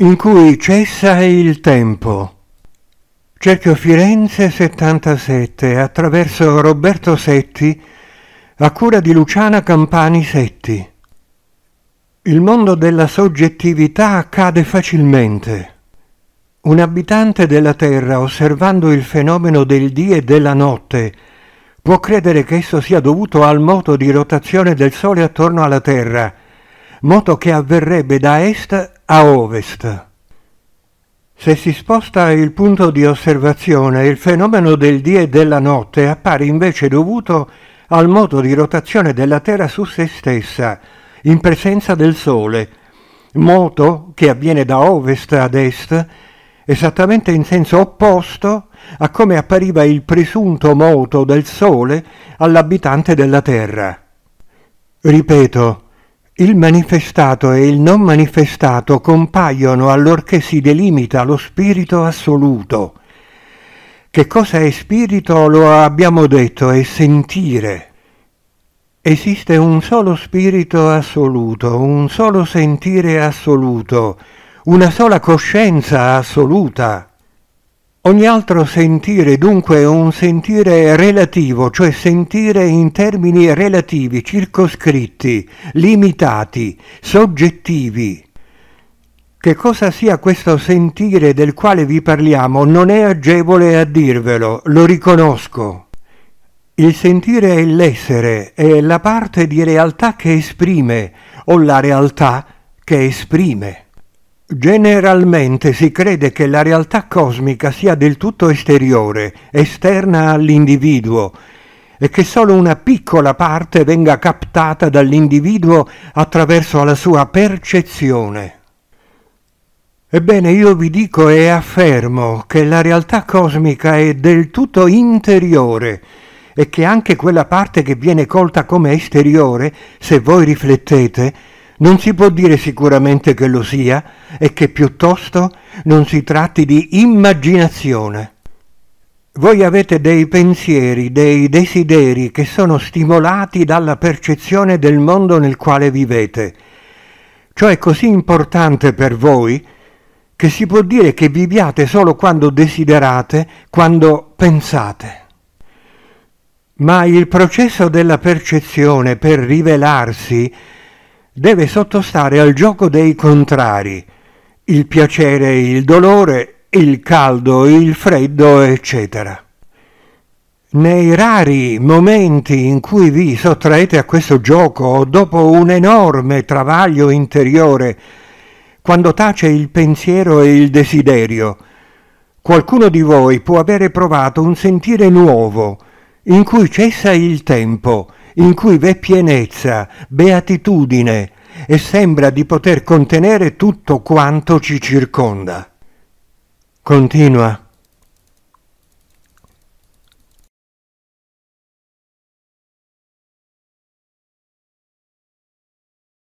in cui cessa il tempo. Cerchio Firenze 77 attraverso Roberto Setti a cura di Luciana Campani Setti. Il mondo della soggettività accade facilmente. Un abitante della Terra, osservando il fenomeno del dì e della notte, può credere che esso sia dovuto al moto di rotazione del Sole attorno alla Terra, moto che avverrebbe da est a ovest. Se si sposta il punto di osservazione, il fenomeno del dì e della notte appare invece dovuto al modo di rotazione della Terra su se stessa, in presenza del Sole, moto che avviene da ovest ad est, esattamente in senso opposto a come appariva il presunto moto del Sole all'abitante della Terra. Ripeto, il manifestato e il non manifestato compaiono allorché si delimita lo spirito assoluto. Che cosa è spirito lo abbiamo detto, è sentire. Esiste un solo spirito assoluto, un solo sentire assoluto, una sola coscienza assoluta Ogni altro sentire dunque è un sentire relativo, cioè sentire in termini relativi, circoscritti, limitati, soggettivi. Che cosa sia questo sentire del quale vi parliamo non è agevole a dirvelo, lo riconosco. Il sentire è l'essere, è la parte di realtà che esprime, o la realtà che esprime. Generalmente si crede che la realtà cosmica sia del tutto esteriore, esterna all'individuo, e che solo una piccola parte venga captata dall'individuo attraverso la sua percezione. Ebbene, io vi dico e affermo che la realtà cosmica è del tutto interiore e che anche quella parte che viene colta come esteriore, se voi riflettete, non si può dire sicuramente che lo sia e che piuttosto non si tratti di immaginazione. Voi avete dei pensieri, dei desideri che sono stimolati dalla percezione del mondo nel quale vivete. Ciò è così importante per voi che si può dire che viviate solo quando desiderate, quando pensate. Ma il processo della percezione per rivelarsi deve sottostare al gioco dei contrari, il piacere e il dolore, il caldo, il freddo, eccetera. Nei rari momenti in cui vi sottraete a questo gioco, dopo un enorme travaglio interiore, quando tace il pensiero e il desiderio, qualcuno di voi può avere provato un sentire nuovo, in cui cessa il tempo, in cui v'è pienezza, beatitudine e sembra di poter contenere tutto quanto ci circonda. Continua.